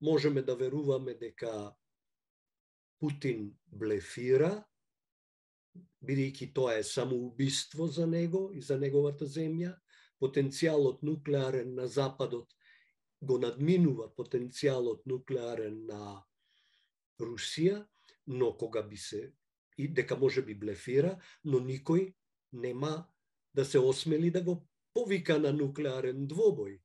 можеме да веруваме дека Путин блефира, бидејќи тоа е само убиство за него и за неговата земја, потенцијалот нуклеарен на Западот го надминува потенцијалот нуклеарен на Русија, но кога би се и дека може би блефира, но никој нема да се осмели да го повика на нуклеарен двобој,